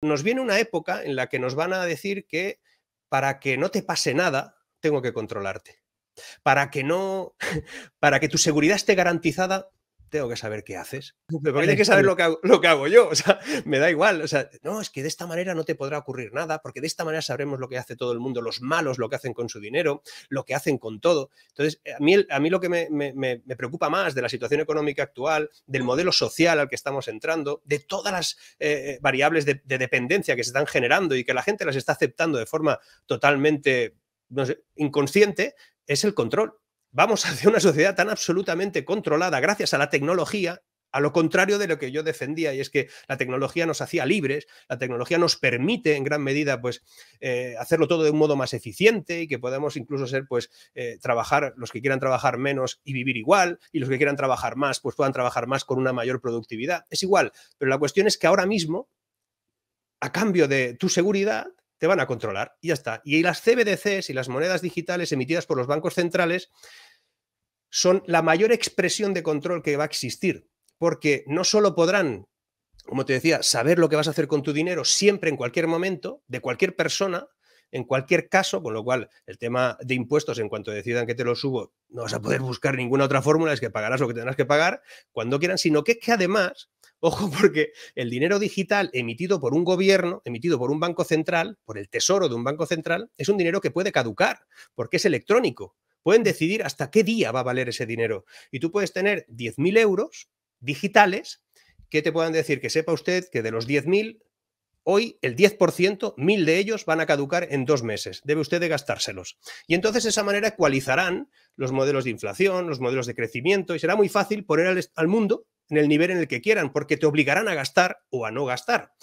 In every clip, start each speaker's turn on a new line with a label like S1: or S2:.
S1: nos viene una época en la que nos van a decir que para que no te pase nada, tengo que controlarte. Para que no, para que tu seguridad esté garantizada, tengo que saber qué haces. porque tienes que saber lo que, hago, yo? O sea, me da igual. O sea, no, es que de esta manera no te podrá ocurrir nada, porque de esta manera sabremos lo que hace todo el mundo, los malos, lo que hacen con su dinero, lo que hacen con todo. Entonces, a mí, a mí lo que me, preocupa más de la situación económica actual, del modelo social al que estamos entrando, de todas las eh, eh, variables de, dependencia que se están generando y que la gente las está aceptando de forma totalmente inconsciente, es el control vamos hacia una sociedad tan absolutamente controlada gracias a la tecnología, a lo contrario de lo que yo defendía, y es que la tecnología nos hacía libres, la tecnología nos permite en gran medida pues, eh, hacerlo todo de un modo más eficiente y que podamos incluso ser, pues, eh, trabajar, los que quieran trabajar menos y vivir igual, y los que quieran trabajar más, pues puedan trabajar más con una mayor productividad. Es igual, pero la cuestión es que ahora mismo, a cambio de tu seguridad, te van a controlar y ya está. Y las CBDCs y las monedas digitales emitidas por los bancos centrales son la mayor expresión de control que va a existir, porque no solo podrán, como te decía, saber lo que vas a hacer con tu dinero siempre, en cualquier momento, de cualquier persona, en cualquier caso, con lo cual el tema de impuestos, en cuanto decidan que te lo subo, no vas a poder buscar ninguna otra fórmula, es que pagarás lo que tendrás que pagar cuando quieran, sino que es que además, ojo, porque el dinero digital emitido por un gobierno, emitido por un banco central, por el tesoro de un banco central, es un dinero que puede caducar, porque es electrónico. Pueden decidir hasta qué día va a valer ese dinero. Y tú puedes tener 10.000 euros digitales que te puedan decir que sepa usted que de los 10.000, Hoy el 10%, mil de ellos van a caducar en dos meses. Debe usted de gastárselos. Y entonces de esa manera ecualizarán los modelos de inflación, los modelos de crecimiento y será muy fácil poner al, mundo en el nivel en el que quieran, porque te obligarán a gastar o a no gastar.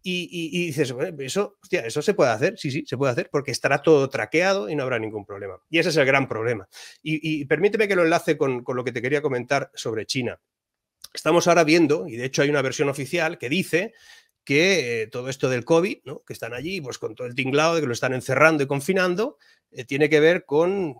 S1: Y, dices, eso, eso se puede hacer, sí, sí, se puede hacer, porque estará todo traqueado y no habrá ningún problema. Y ese es el gran problema. Y, permíteme que lo enlace con, lo que te quería comentar sobre China. Estamos ahora viendo, y de hecho hay una versión oficial que dice que eh, todo esto del COVID, que están allí, pues con todo el tinglado de que lo están encerrando y confinando, eh, tiene que ver con...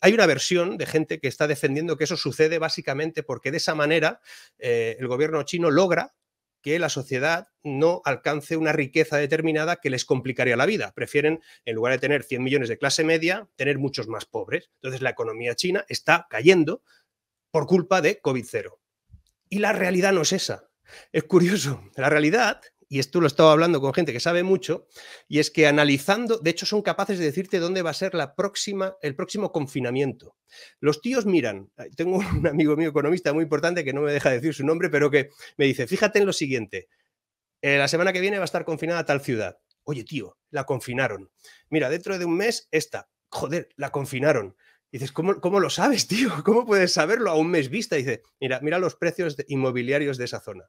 S1: Hay una versión de gente que está defendiendo que eso sucede básicamente porque de esa manera eh, el gobierno chino logra que la sociedad no alcance una riqueza determinada que les complicaría la vida. Prefieren, en lugar de tener 100 millones de clase media, tener muchos más pobres. Entonces la economía china está cayendo por culpa de COVID-0. Y la realidad no es esa. Es curioso. La realidad y esto lo he estado hablando con gente que sabe mucho, y es que analizando, de hecho son capaces de decirte dónde va a ser la próxima, el próximo confinamiento. Los tíos miran, tengo un amigo mío economista muy importante que no me deja decir su nombre, pero que me dice, fíjate en lo siguiente, eh, la semana que viene va a estar confinada tal ciudad. Oye, tío, la confinaron. Mira, dentro de un mes, esta, joder, la confinaron dices, ¿cómo, lo sabes, tío? ¿Cómo puedes saberlo a un mes vista? dice, mira, mira los precios inmobiliarios de esa zona.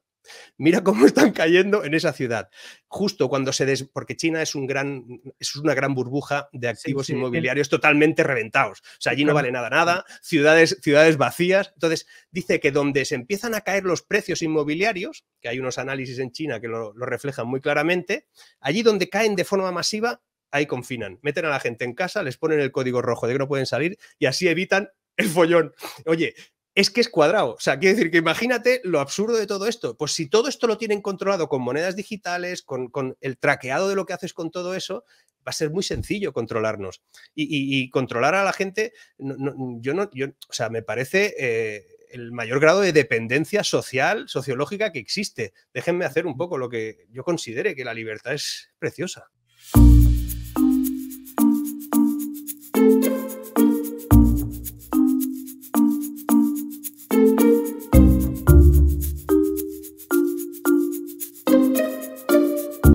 S1: Mira cómo están cayendo en esa ciudad. Justo cuando se des... Porque China es, un gran, es una gran burbuja de activos inmobiliarios totalmente reventados. O sea, allí no vale nada, nada. Ciudades, ciudades vacías. Entonces, dice que donde se empiezan a caer los precios inmobiliarios, que hay unos análisis en China que lo reflejan muy claramente, allí donde caen de forma masiva ahí confinan. Meten a la gente en casa, les ponen el código rojo de que no pueden salir y así evitan el follón. Oye, es que es cuadrado. O sea, quiere decir que imagínate lo absurdo de todo esto. Pues si todo esto lo tienen controlado con monedas digitales, con, el traqueado de lo que haces con todo eso, va a ser muy sencillo controlarnos. Y, controlar a la gente, yo no, o sea, me parece... Eh, el mayor grado de dependencia social, sociológica que existe. Déjenme hacer un poco lo que yo considere que la libertad es preciosa.